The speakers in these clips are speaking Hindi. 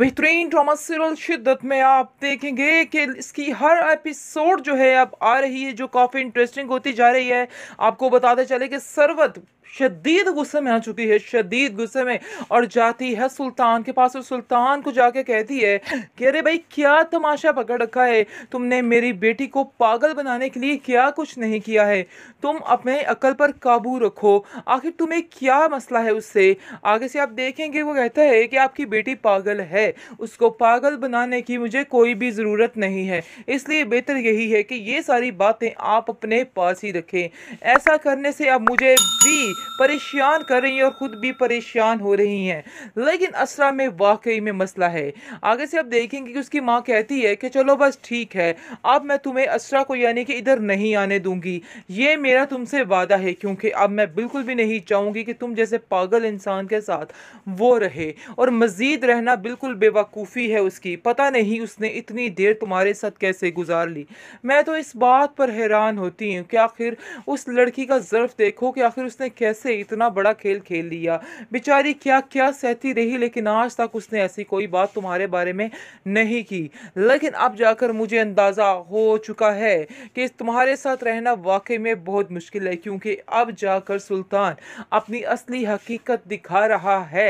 बेहतरीन ड्रामा सीरियल शिद्दत में आप देखेंगे कि इसकी हर एपिसोड जो है अब आ रही है जो काफ़ी इंटरेस्टिंग होती जा रही है आपको बताते चले कि सरवत शदीद गुस्से में आ चुकी है शदीद गुस्से में और जाती है सुल्तान के पास और सुल्तान को जाके कहती है कि अरे भाई क्या तमाशा पकड़ रखा है तुमने मेरी बेटी को पागल बनाने के लिए क्या कुछ नहीं किया है तुम अपने अकल पर काबू रखो आखिर तुम्हें क्या मसला है उससे आगे से आप देखेंगे वो कहता है कि आपकी बेटी पागल है उसको पागल बनाने की मुझे कोई भी ज़रूरत नहीं है इसलिए बेहतर यही है कि ये सारी बातें आप अपने पास ही रखें ऐसा करने से अब मुझे भी परेशान कर रही हैं और ख़ुद भी परेशान हो रही हैं लेकिन असरा में वाकई में मसला है आगे से आप देखेंगे कि उसकी माँ कहती है कि चलो बस ठीक है अब मैं तुम्हें असरा को यानी कि इधर नहीं आने दूंगी ये मेरा तुमसे वादा है क्योंकि अब मैं बिल्कुल भी नहीं चाहूँगी कि तुम जैसे पागल इंसान के साथ वो रहे और मज़ीद रहना बिल्कुल बेवकूफ़ी है उसकी पता नहीं उसने इतनी देर तुम्हारे साथ कैसे गुजार ली मैं तो इस बात पर हैरान होती हूँ कि आखिर उस लड़की का ज़र्फ़ देखो कि आखिर उसने क्या कैसे इतना बड़ा खेल खेल लिया बेचारी क्या क्या सहती रही लेकिन आज तक उसने ऐसी कोई बात तुम्हारे बारे में नहीं की लेकिन अब जाकर मुझे अंदाज़ा हो चुका है कि तुम्हारे साथ रहना वाकई में बहुत मुश्किल है क्योंकि अब जाकर सुल्तान अपनी असली हकीकत दिखा रहा है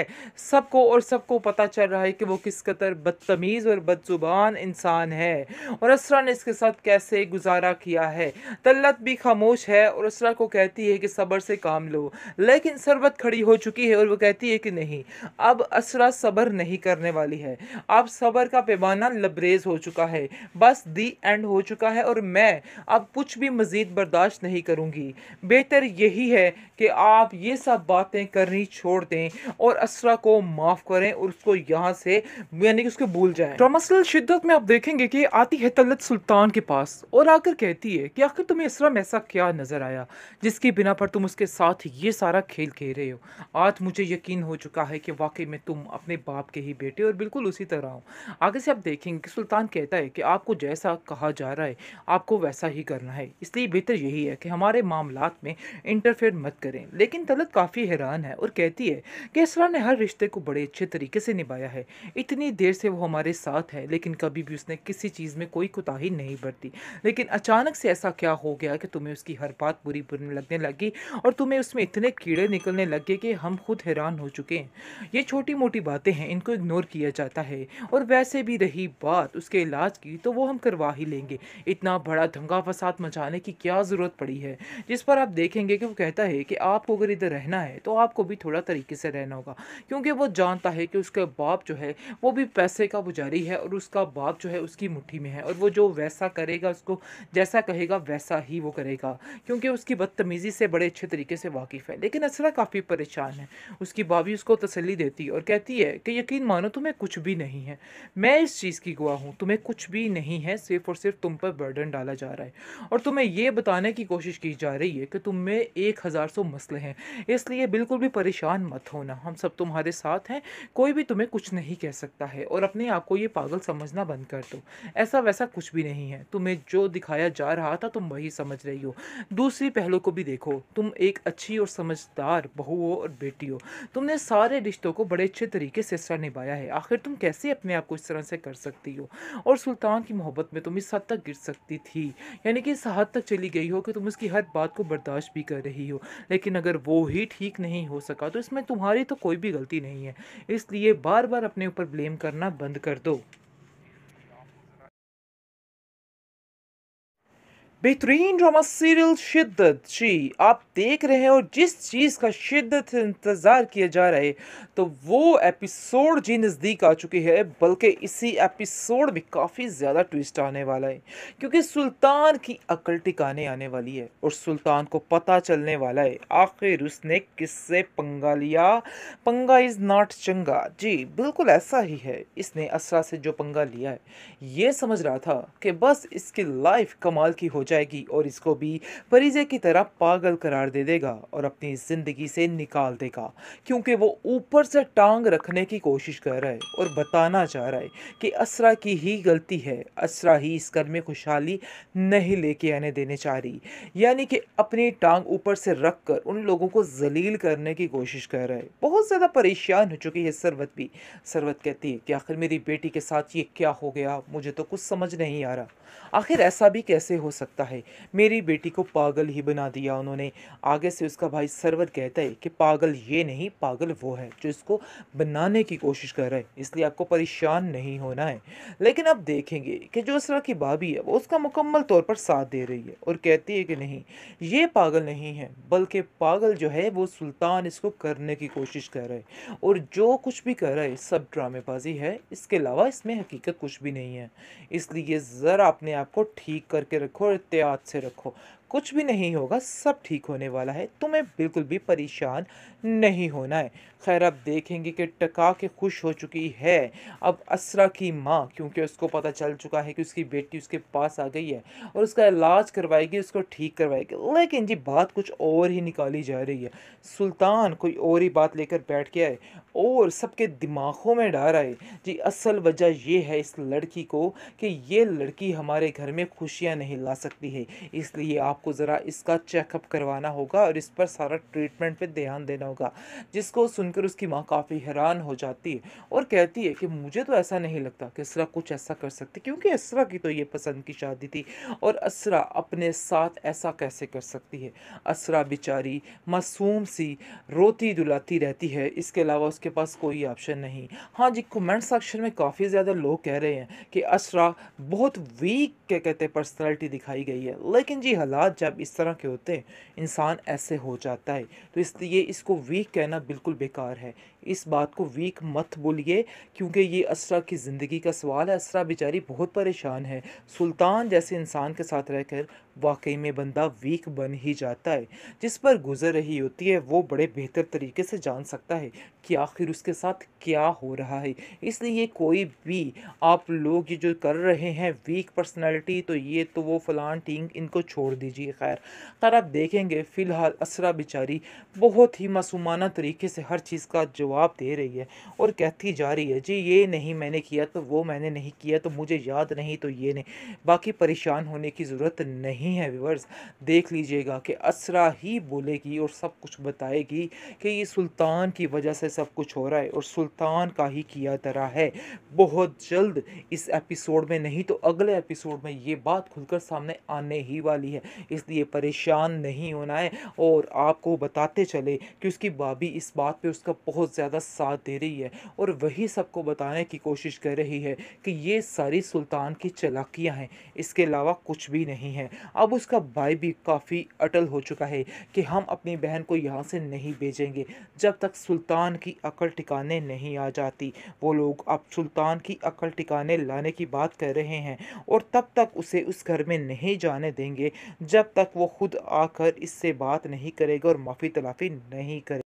सबको और सबको पता चल रहा है कि वो किस कदर बदतमीज़ और बदजुबान इंसान है और असरा ने इसके साथ कैसे गुजारा किया है तल्लत भी खामोश है और असरा को कहती है कि सब्र से काम लो लेकिन सरबत खड़ी हो चुकी है और वो कहती है कि नहीं अब असरा सबर नहीं करने वाली है अब सबर का पैमाना लबरेज हो चुका है बस दी एंड हो चुका है और मैं अब कुछ भी मज़ीद बर्दाश्त नहीं करूँगी बेहतर यही है कि आप ये सब बातें करनी छोड़ दें और असरा को माफ़ करें और उसको यहाँ से यानी कि उसको भूल जाए ड्रामासल शिद्दत में आप देखेंगे कि आती है तलत सुल्तान के पास और आकर कहती है कि आखिर तुम्हें असरा में ऐसा क्या नज़र आया जिसकी बिना पर तुम उसके साथ ये सारा खेल खेल रहे हो आज मुझे यकीन हो चुका है कि वाकई में तुम अपने बाप के ही बेटे और बिल्कुल उसी तरह हो आगे से आप देखेंगे कि सुल्तान कहता है कि आपको जैसा कहा जा रहा है आपको वैसा ही करना है इसलिए बेहतर यही है कि हमारे मामला में इंटरफेयर मत करें लेकिन तलत काफ़ी हैरान है और कहती है कि इसरा ने हर रिश्ते को बड़े अच्छे तरीके से निभाया है इतनी देर से वो हमारे साथ है लेकिन कभी भी उसने किसी चीज़ में कोई कोताही नहीं बरती लेकिन अचानक से ऐसा क्या हो गया कि तुम्हें उसकी हर बात बुरी बुरी लगने लगी और तुम्हें उसमें इतने कीड़े निकलने लगे कि हम खुद हैरान हो चुके हैं ये छोटी मोटी बातें हैं इनको इग्नोर किया जाता है और वैसे भी रही बात उसके इलाज की तो वो हम करवा ही लेंगे इतना बड़ा दंगा फसाद मचाने की क्या ज़रूरत पड़ी है जिस पर आप देखेंगे कि वो कहता है कि आपको अगर इधर रहना है तो आपको भी थोड़ा तरीके से रहना होगा क्योंकि वो जानता है कि उसका बाप जो है वो भी पैसे का पुजारी है और उसका बाप जो है उसकी मुट्ठी में है और वो जो वैसा करेगा उसको जैसा कहेगा वैसा ही वो करेगा क्योंकि उसकी बदतमीज़ी से बड़े अच्छे तरीके से वाकिफ वाकिफ़ है लेकिन असरा काफ़ी परेशान है उसकी भाभी उसको तसली देती है और कहती है कि यकीन मानो तुम्हें कुछ भी नहीं है मैं इस चीज़ की गुआ हूँ तुम्हें कुछ भी नहीं है सिर्फ और सिर्फ तुम पर बर्डन डाला जा रहा है और तुम्हें यह बताने की कोशिश की जा रही है कि तुम्हें एक हज़ार सौ मसले हैं इसलिए बिल्कुल भी परेशान मत होना हम सब तुम्हारे साथ हैं कोई भी तुम्हें कुछ नहीं कह सकता है और अपने आप को ये पागल समझना बंद कर दो ऐसा वैसा कुछ भी नहीं है तुम्हें जो दिखाया जा रहा था तुम वही समझ रही हो दूसरी पहलू को भी देखो तुम एक अच्छी और और समझदार बहुओं और बेटियों तुमने सारे रिश्तों को बड़े अच्छे तरीके से सर निभाया है आखिर तुम कैसे अपने आप को इस तरह से कर सकती हो और सुल्तान की मोहब्बत में तुम इस हद तक गिर सकती थी यानी कि इस हद तक चली गई हो कि तुम उसकी हर बात को बर्दाश्त भी कर रही हो लेकिन अगर वो ही ठीक नहीं हो सका तो इसमें तुम्हारी तो कोई भी गलती नहीं है इसलिए बार बार अपने ऊपर ब्लेम करना बंद कर दो बेहतरीन ड्रामा सीरियल शिद्दत जी आप देख रहे हैं और जिस चीज़ का शिद्दत इंतज़ार किया जा रहा है तो वो एपिसोड जी नज़दीक आ चुकी है बल्कि इसी एपिसोड में काफ़ी ज़्यादा ट्विस्ट आने वाला है क्योंकि सुल्तान की अकल टिकाने आने वाली है और सुल्तान को पता चलने वाला है आखिर उसने किससे पंगा लिया पंगा इज़ नॉट चंगा जी बिल्कुल ऐसा ही है इसने असरा से जो पंगा लिया है ये समझ रहा था कि बस इसकी लाइफ कमाल की हो जाएगी और इसको भी परिजे की तरह पागल करार दे देगा और अपनी ज़िंदगी से निकाल देगा क्योंकि वो ऊपर से टांग रखने की कोशिश कर रहा है और बताना चाह रहा है कि असरा की ही गलती है असरा ही इस घर में खुशहाली नहीं लेके आने देने चाह रही यानी कि अपनी टांग ऊपर से रख कर उन लोगों को जलील करने की कोशिश कर रहा है बहुत ज़्यादा परेशान हो चुकी है सरवत भी सरवत कहती है कि आखिर मेरी बेटी के साथ ये क्या हो गया मुझे तो कुछ समझ नहीं आ रहा आखिर ऐसा भी कैसे हो सकता है मेरी बेटी को पागल ही बना दिया उन्होंने आगे से उसका भाई सरवत कहता है कि पागल ये नहीं पागल वो है जो इसको बनाने की कोशिश कर रहा है इसलिए आपको परेशान नहीं होना है लेकिन आप देखेंगे कि जो इसरा की भाभी है वो उसका मुकम्मल तौर पर साथ दे रही है और कहती है कि नहीं ये पागल नहीं है बल्कि पागल जो है वो सुल्तान इसको करने की कोशिश कर रहा है और जो कुछ भी कर रहा है सब ड्रामेबाजी है इसके अलावा इसमें हकीकत कुछ भी नहीं है इसलिए ज़रा अपने अपने आप को ठीक करके रखो और एहतियात से रखो कुछ भी नहीं होगा सब ठीक होने वाला है तुम्हें बिल्कुल भी परेशान नहीं होना है खैर अब देखेंगे कि टका के खुश हो चुकी है अब असरा की माँ क्योंकि उसको पता चल चुका है कि उसकी बेटी उसके पास आ गई है और उसका इलाज करवाएगी उसको ठीक करवाएगी लेकिन जी बात कुछ और ही निकाली जा रही है सुल्तान कोई और ही बात लेकर बैठ के आए और सबके दिमागों में डर आए जी असल वजह यह है इस लड़की को कि ये लड़की हमारे घर में खुशियाँ नहीं ला सकती है इसलिए आप आपको ज़रा इसका चेकअप करवाना होगा और इस पर सारा ट्रीटमेंट पे ध्यान देना होगा जिसको सुनकर उसकी माँ काफ़ी हैरान हो जाती है और कहती है कि मुझे तो ऐसा नहीं लगता कि इसरा कुछ ऐसा कर सकती क्योंकि इसरा की तो ये पसंद की शादी थी और असरा अपने साथ ऐसा कैसे कर सकती है असरा बेचारी मासूम सी रोती दुलाती रहती है इसके अलावा उसके पास कोई ऑप्शन नहीं हाँ जी कमेंट सेक्शन में काफ़ी ज़्यादा लोग कह रहे हैं कि असरा बहुत वीक क्या कहते हैं पर्सनैलिटी दिखाई गई है लेकिन जी हालात हालात जब इस तरह के होते हैं इंसान ऐसे हो जाता है तो इसलिए इसको वीक कहना बिल्कुल बेकार है इस बात को वीक मत बोलिए क्योंकि ये असरा की ज़िंदगी का सवाल है असरा बेचारी बहुत परेशान है सुल्तान जैसे इंसान के साथ रहकर वाकई में बंदा वीक बन ही जाता है जिस पर गुजर रही होती है वो बड़े बेहतर तरीके से जान सकता है कि आखिर उसके साथ क्या हो रहा है इसलिए कोई भी आप लोग ये जो कर रहे हैं वीक पर्सनैलिटी तो ये तो वो फलान टीम इनको छोड़ दीजिए खैर खैर आप देखेंगे फ़िलहाल असरा बेचारी बहुत ही मासूमाना तरीके से हर चीज़ का जवाब दे रही है और कहती जा रही है जी ये नहीं मैंने किया तो वो मैंने नहीं किया तो मुझे याद नहीं तो ये नहीं बाकी परेशान होने की ज़रूरत नहीं नहीं है व्यूवर्स देख लीजिएगा कि असरा ही बोलेगी और सब कुछ बताएगी कि ये सुल्तान की वजह से सब कुछ हो रहा है और सुल्तान का ही किया तरह है बहुत जल्द इस एपिसोड में नहीं तो अगले एपिसोड में ये बात खुलकर सामने आने ही वाली है इसलिए परेशान नहीं होना है और आपको बताते चले कि उसकी भाभी इस बात पर उसका बहुत ज़्यादा साथ दे रही है और वही सबको बताने की कोशिश कर रही है कि ये सारी सुल्तान की चलाकियाँ हैं इसके अलावा कुछ भी नहीं है अब उसका भाई भी काफ़ी अटल हो चुका है कि हम अपनी बहन को यहाँ से नहीं भेजेंगे जब तक सुल्तान की अकल ठिकाने नहीं आ जाती वो लोग अब सुल्तान की अकल ठिकाने लाने की बात कर रहे हैं और तब तक उसे उस घर में नहीं जाने देंगे जब तक वो खुद आकर इससे बात नहीं करेगा और माफ़ी तलाफ़ी नहीं करेगा